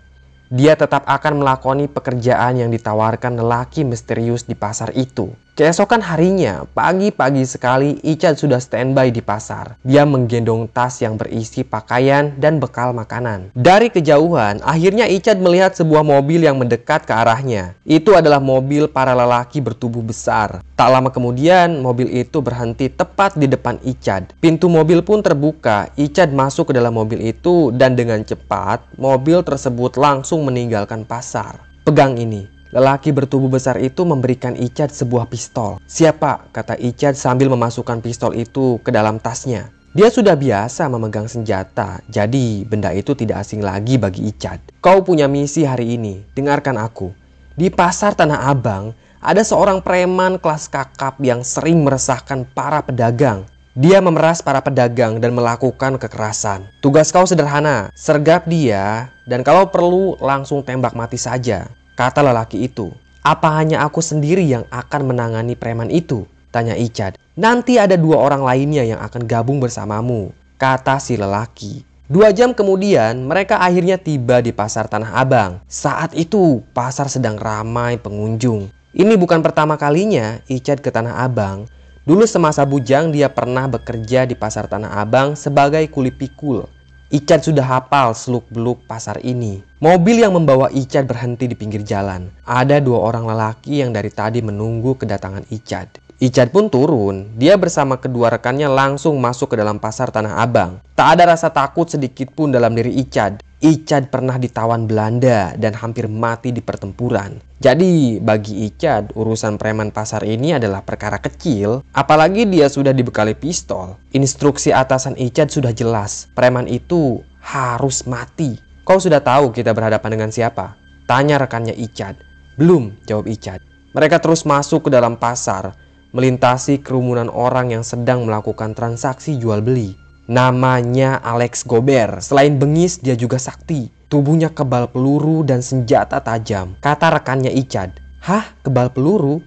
Dia tetap akan melakoni pekerjaan yang ditawarkan lelaki misterius di pasar itu. Keesokan harinya, pagi-pagi sekali Ichan sudah standby di pasar. Dia menggendong tas yang berisi pakaian dan bekal makanan. Dari kejauhan, akhirnya Ichan melihat sebuah mobil yang mendekat ke arahnya. Itu adalah mobil para lelaki bertubuh besar. Tak lama kemudian, mobil itu berhenti tepat di depan Ichan. Pintu mobil pun terbuka. Ichan masuk ke dalam mobil itu dan dengan cepat, mobil tersebut langsung meninggalkan pasar. Pegang ini, Lelaki bertubuh besar itu memberikan Ichad sebuah pistol. Siapa? kata Ichad sambil memasukkan pistol itu ke dalam tasnya. Dia sudah biasa memegang senjata, jadi benda itu tidak asing lagi bagi Ichad. Kau punya misi hari ini, dengarkan aku. Di pasar Tanah Abang, ada seorang preman kelas kakap yang sering meresahkan para pedagang. Dia memeras para pedagang dan melakukan kekerasan. Tugas kau sederhana, sergap dia dan kalau perlu langsung tembak mati saja. Kata lelaki itu, apa hanya aku sendiri yang akan menangani preman itu? Tanya Icat. Nanti ada dua orang lainnya yang akan gabung bersamamu. Kata si lelaki. Dua jam kemudian, mereka akhirnya tiba di pasar Tanah Abang. Saat itu, pasar sedang ramai pengunjung. Ini bukan pertama kalinya Icat ke Tanah Abang. Dulu semasa bujang, dia pernah bekerja di pasar Tanah Abang sebagai kulipikul pikul. Ican sudah hafal seluk-beluk pasar ini. Mobil yang membawa Ican berhenti di pinggir jalan. Ada dua orang lelaki yang dari tadi menunggu kedatangan Ican. Ichan pun turun. Dia bersama kedua rekannya langsung masuk ke dalam pasar Tanah Abang. Tak ada rasa takut sedikit pun dalam diri Ichan. Ichan pernah ditawan Belanda dan hampir mati di pertempuran. Jadi bagi Ichan, urusan preman pasar ini adalah perkara kecil, apalagi dia sudah dibekali pistol. Instruksi atasan Ichan sudah jelas, preman itu harus mati. Kau sudah tahu kita berhadapan dengan siapa? Tanya rekannya Ichan. Belum, jawab Ichan. Mereka terus masuk ke dalam pasar melintasi kerumunan orang yang sedang melakukan transaksi jual beli. Namanya Alex Gober. Selain bengis, dia juga sakti. Tubuhnya kebal peluru dan senjata tajam. Kata rekannya Icad. Hah? Kebal peluru?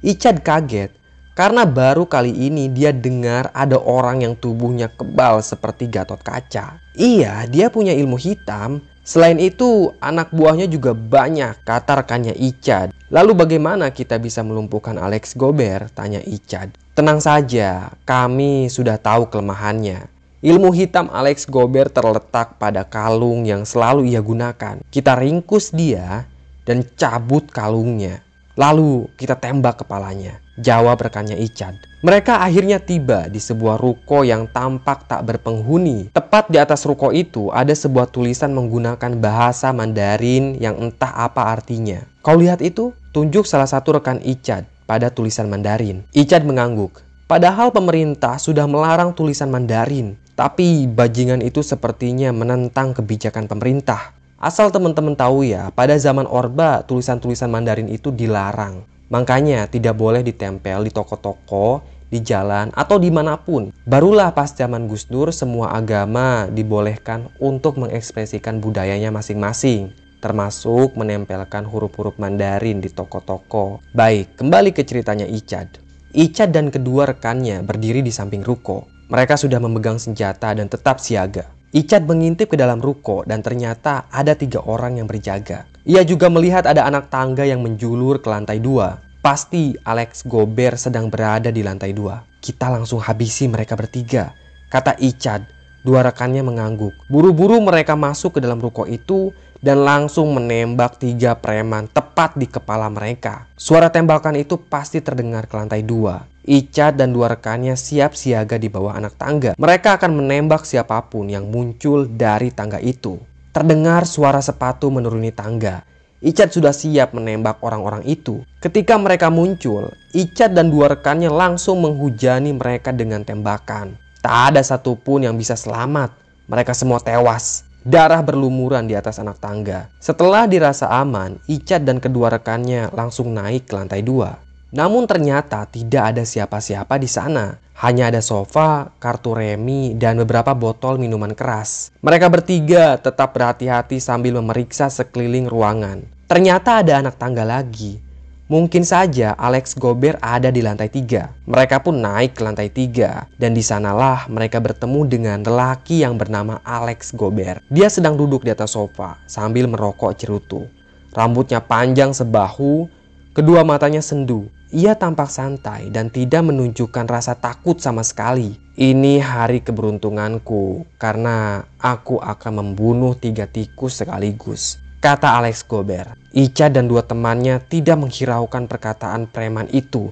Icad kaget. Karena baru kali ini dia dengar ada orang yang tubuhnya kebal seperti gatot kaca. Iya, dia punya ilmu hitam, Selain itu, anak buahnya juga banyak, kata rekannya Icad. Lalu bagaimana kita bisa melumpuhkan Alex Gober? Tanya Icad. Tenang saja, kami sudah tahu kelemahannya. Ilmu hitam Alex Gober terletak pada kalung yang selalu ia gunakan. Kita ringkus dia dan cabut kalungnya. Lalu kita tembak kepalanya jawab rekannya Ichad. Mereka akhirnya tiba di sebuah ruko yang tampak tak berpenghuni. Tepat di atas ruko itu ada sebuah tulisan menggunakan bahasa Mandarin yang entah apa artinya. Kau lihat itu? Tunjuk salah satu rekan Ichad pada tulisan Mandarin. Ichad mengangguk. Padahal pemerintah sudah melarang tulisan Mandarin. Tapi bajingan itu sepertinya menentang kebijakan pemerintah. Asal teman-teman tahu ya, pada zaman Orba tulisan-tulisan Mandarin itu dilarang. Makanya tidak boleh ditempel di toko-toko, di jalan, atau dimanapun. Barulah pas zaman Gus Dur semua agama dibolehkan untuk mengekspresikan budayanya masing-masing termasuk menempelkan huruf-huruf Mandarin di toko-toko. Baik, kembali ke ceritanya Icad. Icad dan kedua rekannya berdiri di samping ruko. Mereka sudah memegang senjata dan tetap siaga. Icat mengintip ke dalam ruko dan ternyata ada tiga orang yang berjaga. Ia juga melihat ada anak tangga yang menjulur ke lantai dua. Pasti Alex Gober sedang berada di lantai dua. Kita langsung habisi mereka bertiga, kata Ichad. Dua rekannya mengangguk. Buru-buru mereka masuk ke dalam ruko itu dan langsung menembak tiga preman tepat di kepala mereka. Suara tembakan itu pasti terdengar ke lantai dua. Icat dan dua rekannya siap siaga di bawah anak tangga. Mereka akan menembak siapapun yang muncul dari tangga itu. Terdengar suara sepatu menuruni tangga. Icat sudah siap menembak orang-orang itu. Ketika mereka muncul, Icat dan dua rekannya langsung menghujani mereka dengan tembakan. Tak ada satupun yang bisa selamat. Mereka semua tewas. Darah berlumuran di atas anak tangga. Setelah dirasa aman, Icat dan kedua rekannya langsung naik ke lantai dua. Namun ternyata tidak ada siapa-siapa di sana. Hanya ada sofa, kartu remi, dan beberapa botol minuman keras. Mereka bertiga tetap berhati-hati sambil memeriksa sekeliling ruangan. Ternyata ada anak tangga lagi. Mungkin saja Alex Gober ada di lantai tiga. Mereka pun naik ke lantai tiga. Dan di sanalah mereka bertemu dengan lelaki yang bernama Alex Gober. Dia sedang duduk di atas sofa sambil merokok cerutu. Rambutnya panjang sebahu, kedua matanya sendu ia tampak santai dan tidak menunjukkan rasa takut sama sekali. Ini hari keberuntunganku karena aku akan membunuh tiga tikus sekaligus. Kata Alex Gober. Ica dan dua temannya tidak menghiraukan perkataan preman itu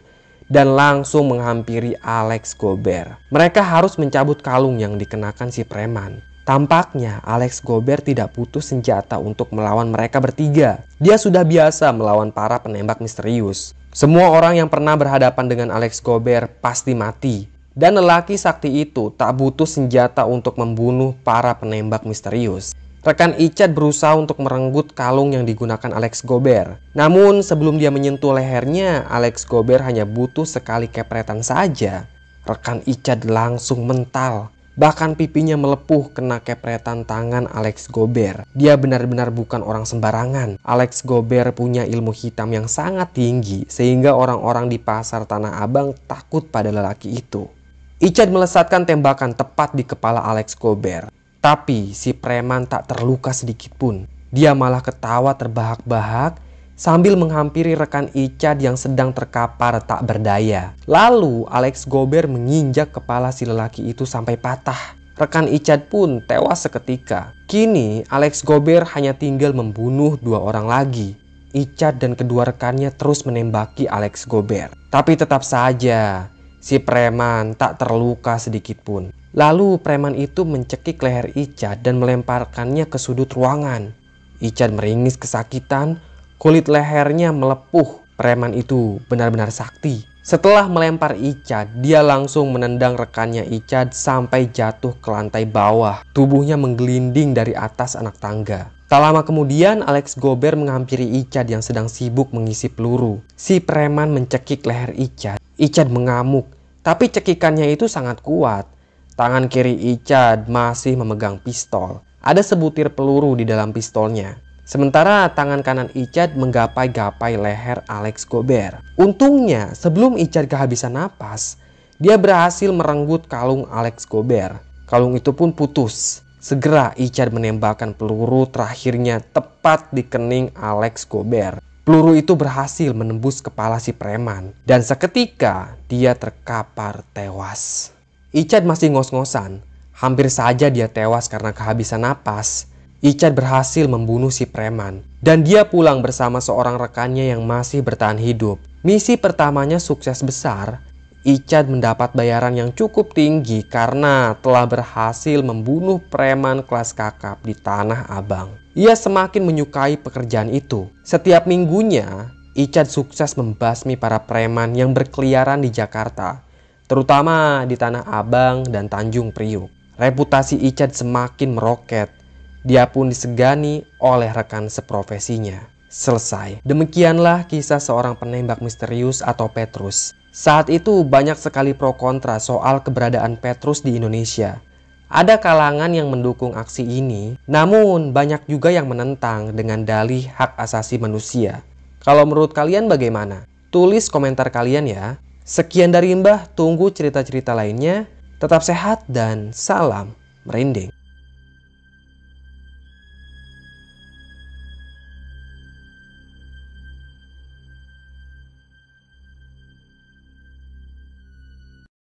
dan langsung menghampiri Alex Gober. Mereka harus mencabut kalung yang dikenakan si preman. Tampaknya Alex Gober tidak putus senjata untuk melawan mereka bertiga. Dia sudah biasa melawan para penembak misterius. Semua orang yang pernah berhadapan dengan Alex Gobert pasti mati. Dan lelaki sakti itu tak butuh senjata untuk membunuh para penembak misterius. Rekan Icat berusaha untuk merenggut kalung yang digunakan Alex Gobert. Namun sebelum dia menyentuh lehernya, Alex Gobert hanya butuh sekali kepretan saja. Rekan Icat langsung mental Bahkan pipinya melepuh kena kepretan tangan Alex Gober. Dia benar-benar bukan orang sembarangan. Alex Gober punya ilmu hitam yang sangat tinggi sehingga orang-orang di pasar Tanah Abang takut pada lelaki itu. Ichad melesatkan tembakan tepat di kepala Alex Gober. Tapi si preman tak terluka sedikit pun. Dia malah ketawa terbahak-bahak sambil menghampiri rekan Icat yang sedang terkapar tak berdaya. Lalu Alex Gober menginjak kepala si lelaki itu sampai patah. Rekan Icat pun tewas seketika. Kini Alex Gober hanya tinggal membunuh dua orang lagi. Icat dan kedua rekannya terus menembaki Alex Gober. Tapi tetap saja si preman tak terluka sedikit pun. Lalu preman itu mencekik leher Icat dan melemparkannya ke sudut ruangan. Icat meringis kesakitan Kulit lehernya melepuh. Preman itu benar-benar sakti. Setelah melempar Ica, dia langsung menendang rekannya Ica sampai jatuh ke lantai bawah. Tubuhnya menggelinding dari atas anak tangga. Tak lama kemudian, Alex Gober menghampiri Ica yang sedang sibuk mengisi peluru. Si preman mencekik leher Ica. Ica mengamuk, tapi cekikannya itu sangat kuat. Tangan kiri Ica masih memegang pistol. Ada sebutir peluru di dalam pistolnya. Sementara tangan kanan Icat menggapai-gapai leher Alex Gobert. Untungnya sebelum Icat kehabisan napas, dia berhasil merenggut kalung Alex Gobert. Kalung itu pun putus. Segera Icat menembakkan peluru terakhirnya tepat di kening Alex Gobert. Peluru itu berhasil menembus kepala si preman dan seketika dia terkapar tewas. Icat masih ngos-ngosan. Hampir saja dia tewas karena kehabisan napas Ichan berhasil membunuh si preman dan dia pulang bersama seorang rekannya yang masih bertahan hidup. Misi pertamanya sukses besar. Ichan mendapat bayaran yang cukup tinggi karena telah berhasil membunuh preman kelas kakap di Tanah Abang. Ia semakin menyukai pekerjaan itu. Setiap minggunya, Icat sukses membasmi para preman yang berkeliaran di Jakarta, terutama di Tanah Abang dan Tanjung Priuk. Reputasi Icat semakin meroket dia pun disegani oleh rekan seprofesinya. Selesai. Demikianlah kisah seorang penembak misterius atau Petrus. Saat itu banyak sekali pro kontra soal keberadaan Petrus di Indonesia. Ada kalangan yang mendukung aksi ini, namun banyak juga yang menentang dengan dalih hak asasi manusia. Kalau menurut kalian bagaimana? Tulis komentar kalian ya. Sekian dari Mbah, tunggu cerita-cerita lainnya. Tetap sehat dan salam merinding.